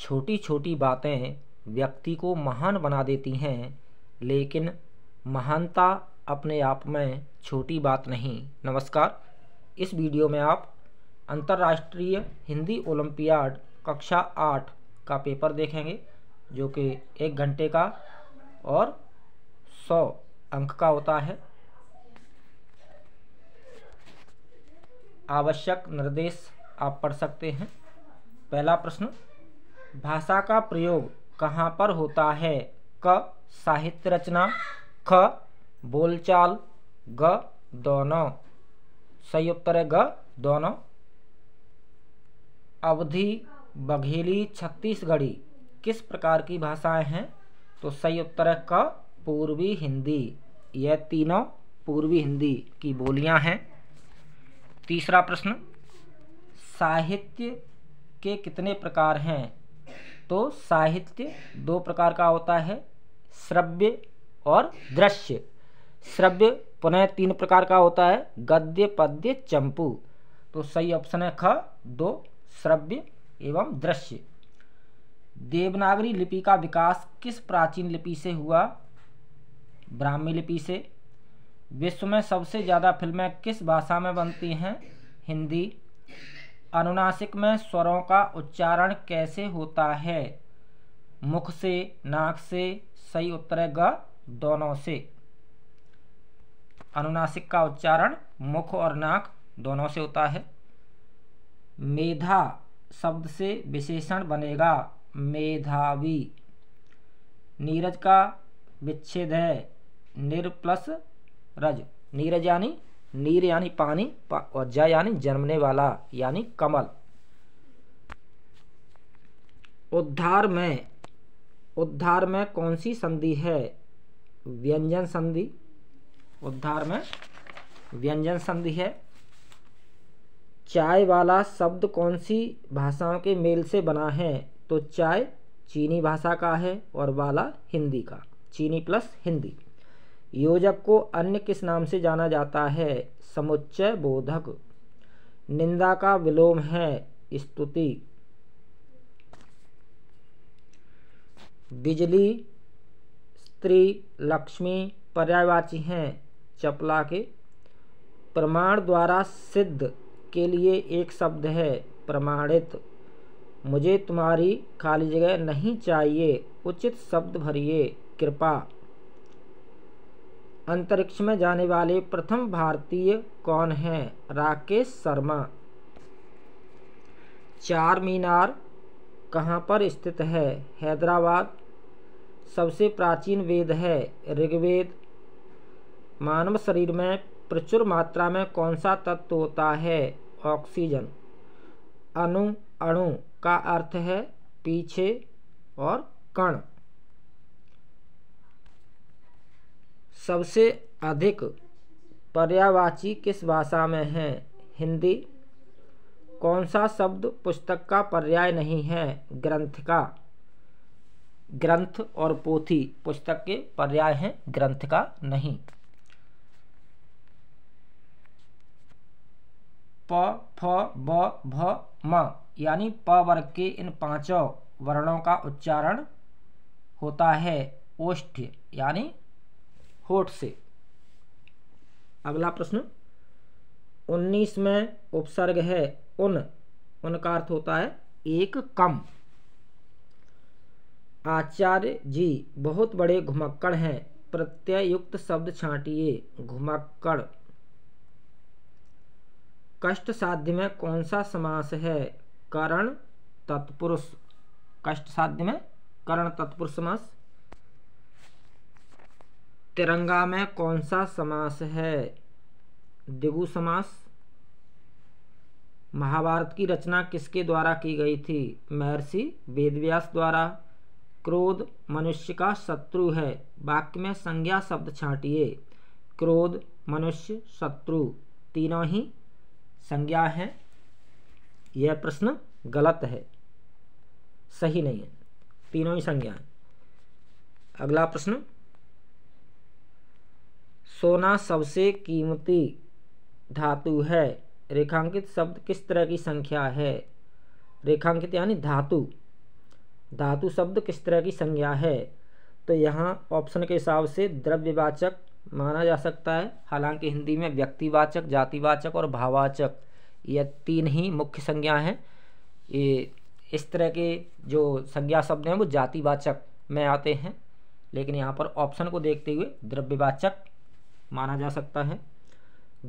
छोटी छोटी बातें व्यक्ति को महान बना देती हैं लेकिन महानता अपने आप में छोटी बात नहीं नमस्कार इस वीडियो में आप अंतर्राष्ट्रीय हिंदी ओलंपियाड कक्षा आठ का पेपर देखेंगे जो कि एक घंटे का और सौ अंक का होता है आवश्यक निर्देश आप पढ़ सकते हैं पहला प्रश्न भाषा का प्रयोग कहाँ पर होता है क साहित्य रचना ख बोलचाल ग दोनों सही उत्तर है ग दोनों अवधि बघेली छत्तीसगढ़ी किस प्रकार की भाषाएं हैं तो सही उत्तर है क पूर्वी हिंदी यह तीनों पूर्वी हिंदी की बोलियां हैं तीसरा प्रश्न साहित्य के कितने प्रकार हैं तो साहित्य दो प्रकार का होता है श्रव्य और दृश्य श्रव्य पुनः तीन प्रकार का होता है गद्य पद्य चंपू तो सही ऑप्शन है ख दो श्रव्य एवं दृश्य देवनागरी लिपि का विकास किस प्राचीन लिपि से हुआ ब्राह्मी लिपि से विश्व में सबसे ज़्यादा फिल्में किस भाषा में बनती हैं हिंदी अनुनासिक में स्वरों का उच्चारण कैसे होता है मुख से नाक से सही उत्तर है ग दोनों से अनुनासिक का उच्चारण मुख और नाक दोनों से होता है मेधा शब्द से विशेषण बनेगा मेधावी नीरज का विच्छेद है निर प्लस रज नीरज यानी नीर यानी पानी पा, और जय यानी जन्मने वाला यानी कमल उद्धार में उद्धार में कौन सी संधि है व्यंजन संधि उद्धार में व्यंजन संधि है चाय वाला शब्द कौन सी भाषाओं के मेल से बना है तो चाय चीनी भाषा का है और वाला हिंदी का चीनी प्लस हिंदी योजक को अन्य किस नाम से जाना जाता है समुच्चय बोधक निंदा का विलोम है स्तुति बिजली स्त्री लक्ष्मी पर्यायवाची हैं चपला के प्रमाण द्वारा सिद्ध के लिए एक शब्द है प्रमाणित मुझे तुम्हारी खाली जगह नहीं चाहिए उचित शब्द भरिए कृपा अंतरिक्ष में जाने वाले प्रथम भारतीय कौन हैं राकेश शर्मा चार मीनार कहाँ पर स्थित है हैदराबाद सबसे प्राचीन वेद है ऋग्वेद मानव शरीर में प्रचुर मात्रा में कौन सा तत्व होता है ऑक्सीजन अणु अणु का अर्थ है पीछे और कण सबसे अधिक पर्यावाची किस भाषा में है हिंदी कौन सा शब्द पुस्तक का पर्याय नहीं है ग्रंथ का ग्रंथ और पोथी पुस्तक के पर्याय हैं ग्रंथ का नहीं प फ ब भ म यानी प वर्ग के इन पांचों वर्णों का उच्चारण होता है ओष्ठ यानी होठ से अगला प्रश्न उन्नीस में उपसर्ग है उन उनका अर्थ होता है एक कम आचार्य जी बहुत बड़े घुमक्कड़ हैं प्रत्ययुक्त शब्द छाटिए घुमक्कड़ कष्ट साध्य में कौन सा समास है करण तत्पुरुष कष्ट साध्य में करण तत्पुरुष समास तिरंगा में कौन सा समास है दिगु समास महाभारत की रचना किसके द्वारा की गई थी महर्षि वेदव्यास द्वारा क्रोध मनुष्य का शत्रु है वाक्य में संज्ञा शब्द छाटिए क्रोध मनुष्य शत्रु तीनों ही संज्ञा है यह प्रश्न गलत है सही नहीं है तीनों ही संज्ञा है अगला प्रश्न सोना सबसे कीमती धातु है रेखांकित शब्द किस तरह की संख्या है रेखांकित यानी धातु धातु शब्द किस तरह की संज्ञा है तो यहाँ ऑप्शन के हिसाब से द्रव्यवाचक माना जा सकता है हालांकि हिंदी में व्यक्तिवाचक जातिवाचक और भाववाचक यह तीन ही मुख्य संज्ञा हैं ये इस तरह के जो संज्ञा शब्द हैं वो जातिवाचक में आते हैं लेकिन यहाँ पर ऑप्शन को देखते हुए द्रव्यवाचक माना जा सकता है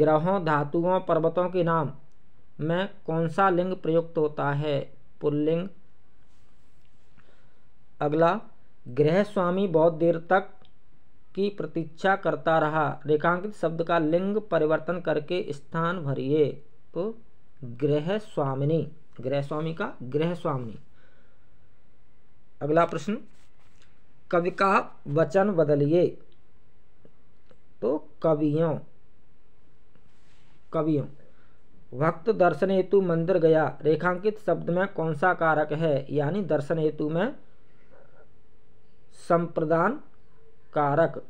ग्रहों धातुओं पर्वतों के नाम में कौन सा लिंग प्रयुक्त होता है पुल्लिंग अगला गृह स्वामी बहुत देर तक की प्रतीक्षा करता रहा रेखांकित शब्द का लिंग परिवर्तन करके स्थान भरिए तो गृह स्वामिनी ग्रह स्वामी का गृह स्वामिनी अगला प्रश्न कवि का वचन बदलिए तो कवियों कवियों भक्त दर्शन हेतु मंदिर गया रेखांकित शब्द में कौन सा कारक है यानी दर्शन हेतु में संप्रदान कारक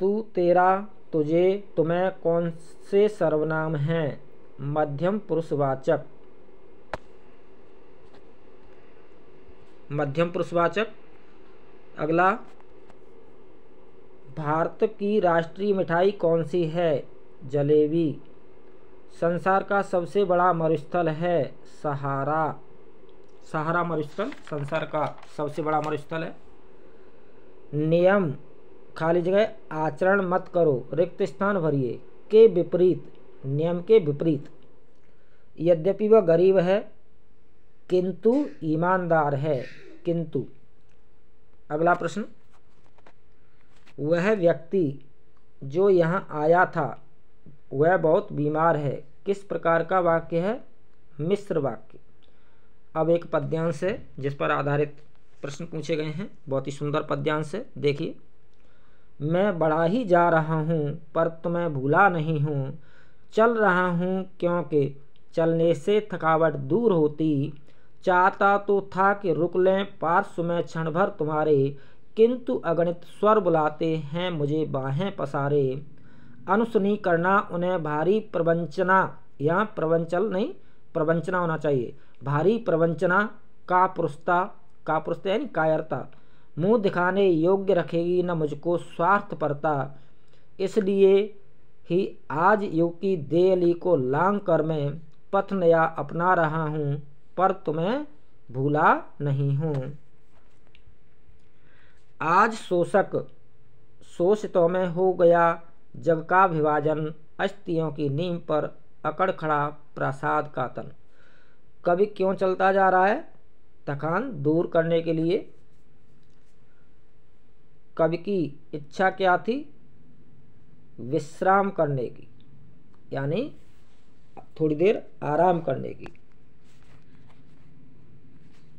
तू तेरा तुझे तुम्हें कौन से सर्वनाम हैं मध्यम पुरुषवाचक मध्यम पुरुषवाचक अगला भारत की राष्ट्रीय मिठाई कौन सी है जलेबी संसार का सबसे बड़ा मरुस्थल है सहारा सहारा मरुस्थल संसार का सबसे बड़ा मरुस्थल है नियम खाली जगह आचरण मत करो रिक्त स्थान भरिए के विपरीत नियम के विपरीत यद्यपि वह गरीब है किंतु ईमानदार है किंतु अगला प्रश्न वह व्यक्ति जो यहाँ आया था वह बहुत बीमार है किस प्रकार का वाक्य है मिश्र वाक्य अब एक पद्यांश है जिस पर आधारित प्रश्न पूछे गए हैं बहुत ही सुंदर पद्यांश है देखिए मैं बड़ा ही जा रहा हूँ पर तुम्हें भूला नहीं हूँ चल रहा हूँ क्योंकि चलने से थकावट दूर होती चाहता तो था कि रुक लें पार्श्व में क्षण भर तुम्हारे किंतु अगणित स्वर बुलाते हैं मुझे बाहें पसारे अनुसनी करना उन्हें भारी प्रवंचना या प्रवंचल नहीं प्रवंचना होना चाहिए भारी प्रवंचना का पुरुषता का पुरुष यानी कायरता मुंह दिखाने योग्य रखेगी न मुझको स्वार्थ परता इसलिए ही आज युग की देअली को लांग कर मैं पथ नया अपना रहा हूँ पर तुम्हें भूला नहीं हूँ आज शोषक शोषितों में हो गया जग का विभाजन अस्थियों की नीम पर अकड़ खड़ा प्रसाद का तन कभी क्यों चलता जा रहा है थकान दूर करने के लिए कवि की इच्छा क्या थी विश्राम करने की यानी थोड़ी देर आराम करने की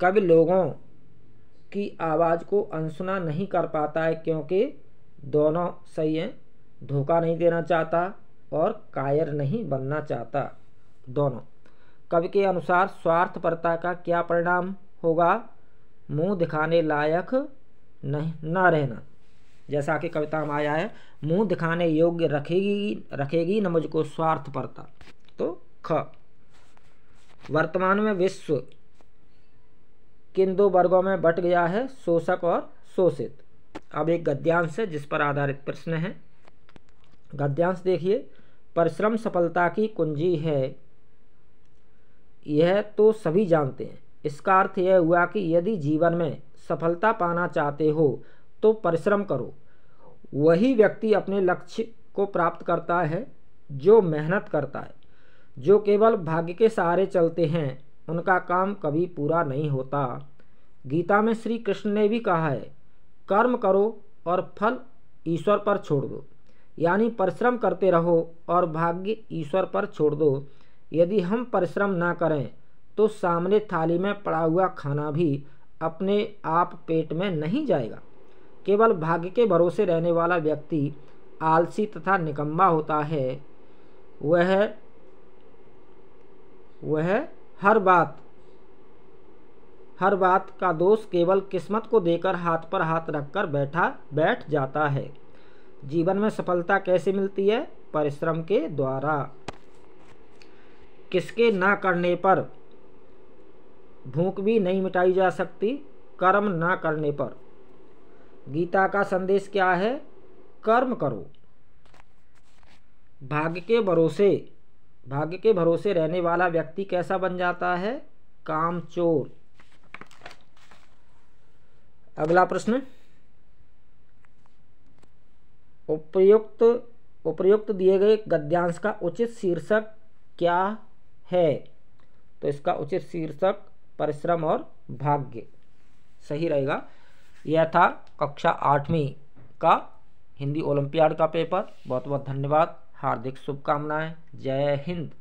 कवि लोगों की आवाज़ को अनसुना नहीं कर पाता है क्योंकि दोनों सही हैं धोखा नहीं देना चाहता और कायर नहीं बनना चाहता दोनों कवि के अनुसार स्वार्थपरता का क्या परिणाम होगा मुंह दिखाने लायक नहीं ना रहना जैसा कि कविता में आया है मुंह दिखाने योग्य रखेगी रखेगी न मुझको स्वार्थपरता तो ख वर्तमान में विश्व किन दो वर्गों में बट गया है शोषक और शोषित अब एक गद्यांश है जिस पर आधारित प्रश्न है गद्यांश देखिए परिश्रम सफलता की कुंजी है यह तो सभी जानते हैं इसका अर्थ यह हुआ कि यदि जीवन में सफलता पाना चाहते हो तो परिश्रम करो वही व्यक्ति अपने लक्ष्य को प्राप्त करता है जो मेहनत करता है जो केवल भाग्य के सहारे चलते हैं उनका काम कभी पूरा नहीं होता गीता में श्री कृष्ण ने भी कहा है कर्म करो और फल ईश्वर पर छोड़ दो यानी परिश्रम करते रहो और भाग्य ईश्वर पर छोड़ दो यदि हम परिश्रम ना करें तो सामने थाली में पड़ा हुआ खाना भी अपने आप पेट में नहीं जाएगा केवल भाग्य के भरोसे रहने वाला व्यक्ति आलसी तथा निकम्बा होता है वह वह हर बात हर बात का दोष केवल किस्मत को देकर हाथ पर हाथ रखकर बैठा बैठ जाता है जीवन में सफलता कैसे मिलती है परिश्रम के द्वारा किसके ना करने पर भूख भी नहीं मिटाई जा सकती कर्म ना करने पर गीता का संदेश क्या है कर्म करो भाग्य के भरोसे भाग्य के भरोसे रहने वाला व्यक्ति कैसा बन जाता है कामचोर अगला प्रश्न उपयुक्त उपयुक्त दिए गए गद्यांश का उचित शीर्षक क्या है तो इसका उचित शीर्षक परिश्रम और भाग्य सही रहेगा यह था कक्षा आठवीं का हिंदी ओलंपियाड का पेपर बहुत बहुत धन्यवाद हार्दिक शुभकामनाएँ जय हिंद